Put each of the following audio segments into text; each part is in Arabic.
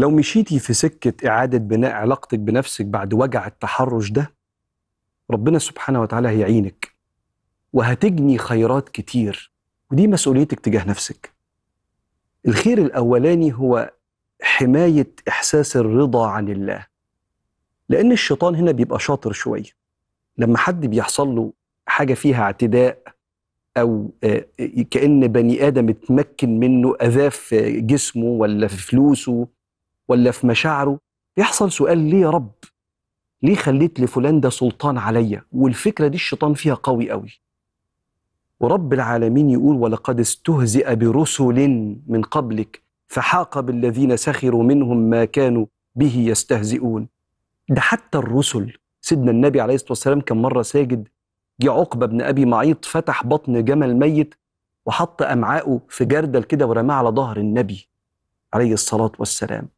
لو مشيتي في سكة إعادة بناء علاقتك بنفسك بعد وجع التحرش ده ربنا سبحانه وتعالى هيعينك وهتجني خيرات كتير ودي مسؤوليتك تجاه نفسك الخير الأولاني هو حماية إحساس الرضا عن الله لأن الشيطان هنا بيبقى شاطر شوية لما حد بيحصل له حاجة فيها اعتداء او آه، كان بني ادم اتمكن منه اذاه في جسمه ولا في فلوسه ولا في مشاعره يحصل سؤال ليه يا رب ليه خليت لفلان ده سلطان عليا والفكرة دي الشيطان فيها قوي قوي ورب العالمين يقول ولقد استهزئ برسل من قبلك فحاق بالذين سخروا منهم ما كانوا به يستهزئون ده حتى الرسل سيدنا النبي عليه الصلاة والسلام كان مرة ساجد جه عقبة بن أبي معيط فتح بطن جمل ميت وحط أمعاءه في جردل كده ورماه على ظهر النبي عليه الصلاة والسلام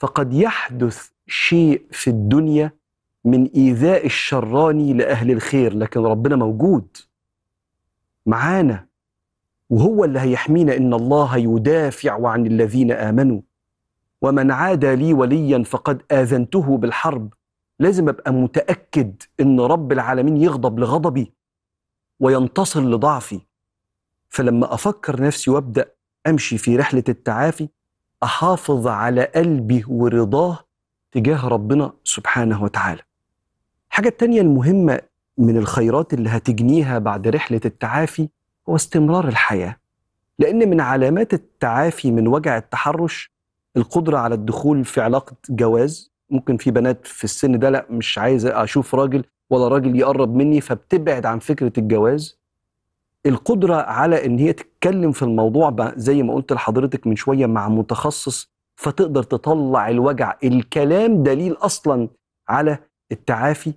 فقد يحدث شيء في الدنيا من إيذاء الشراني لأهل الخير لكن ربنا موجود معانا وهو اللي هيحمينا إن الله يدافع عن الذين آمنوا ومن عادى لي وليا فقد آذنته بالحرب لازم أبقى متأكد إن رب العالمين يغضب لغضبي وينتصر لضعفي فلما أفكر نفسي وأبدأ أمشي في رحلة التعافي احافظ على قلبي ورضاه تجاه ربنا سبحانه وتعالى الحاجه التانيه المهمه من الخيرات اللي هتجنيها بعد رحله التعافي هو استمرار الحياه لان من علامات التعافي من وجع التحرش القدره على الدخول في علاقه جواز ممكن في بنات في السن ده لا مش عايزه اشوف راجل ولا راجل يقرب مني فبتبعد عن فكره الجواز القدره على ان هي تتكلم في الموضوع زي ما قلت لحضرتك من شويه مع متخصص فتقدر تطلع الوجع الكلام دليل اصلا على التعافي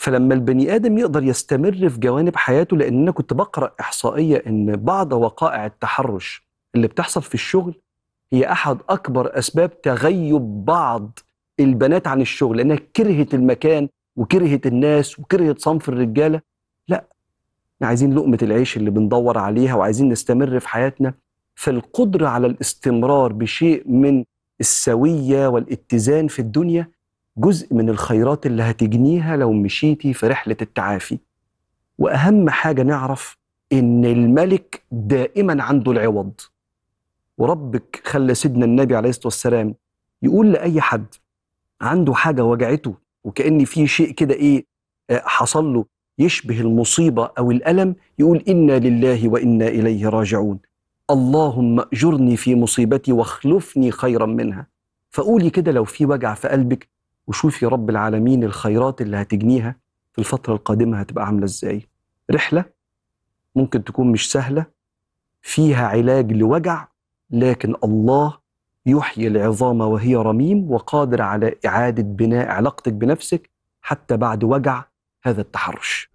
فلما البني ادم يقدر يستمر في جوانب حياته لان انا كنت بقرا احصائيه ان بعض وقائع التحرش اللي بتحصل في الشغل هي احد اكبر اسباب تغيب بعض البنات عن الشغل لانها كرهت المكان وكرهت الناس وكرهت صنف الرجاله عايزين لقمة العيش اللي بندور عليها وعايزين نستمر في حياتنا فالقدرة على الاستمرار بشيء من السوية والاتزان في الدنيا جزء من الخيرات اللي هتجنيها لو مشيتي في رحلة التعافي وأهم حاجة نعرف إن الملك دائما عنده العوض وربك خلى سيدنا النبي عليه الصلاة والسلام يقول لأي حد عنده حاجة وجعته وكأن في شيء كده إيه آه، حصل له يشبه المصيبة أو الألم يقول إنا لله وإنا إليه راجعون اللهم أجرني في مصيبتي واخلفني خيرا منها فقولي كده لو في وجع في قلبك وشوفي رب العالمين الخيرات اللي هتجنيها في الفترة القادمة هتبقى عاملة إزاي رحلة ممكن تكون مش سهلة فيها علاج لوجع لكن الله يحيي العظام وهي رميم وقادر على إعادة بناء علاقتك بنفسك حتى بعد وجع هذا التحرش